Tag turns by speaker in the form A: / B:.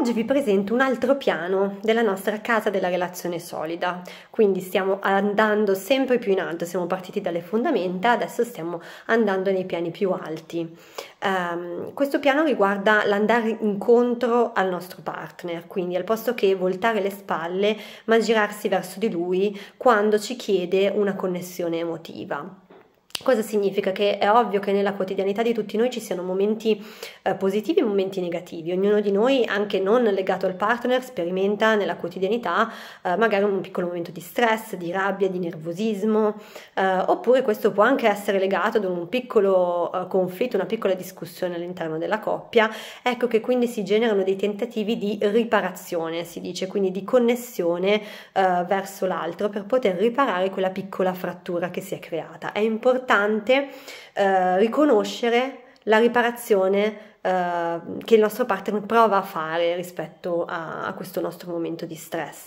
A: Oggi vi presento un altro piano della nostra casa della relazione solida, quindi stiamo andando sempre più in alto, siamo partiti dalle fondamenta, adesso stiamo andando nei piani più alti. Um, questo piano riguarda l'andare incontro al nostro partner, quindi al posto che voltare le spalle ma girarsi verso di lui quando ci chiede una connessione emotiva. Cosa significa? Che è ovvio che nella quotidianità di tutti noi ci siano momenti eh, positivi e momenti negativi. Ognuno di noi, anche non legato al partner, sperimenta nella quotidianità eh, magari un piccolo momento di stress, di rabbia, di nervosismo, eh, oppure questo può anche essere legato ad un piccolo eh, conflitto, una piccola discussione all'interno della coppia. Ecco che quindi si generano dei tentativi di riparazione, si dice, quindi di connessione eh, verso l'altro per poter riparare quella piccola frattura che si è creata. È importante importante eh, riconoscere la riparazione eh, che il nostro partner prova a fare rispetto a, a questo nostro momento di stress.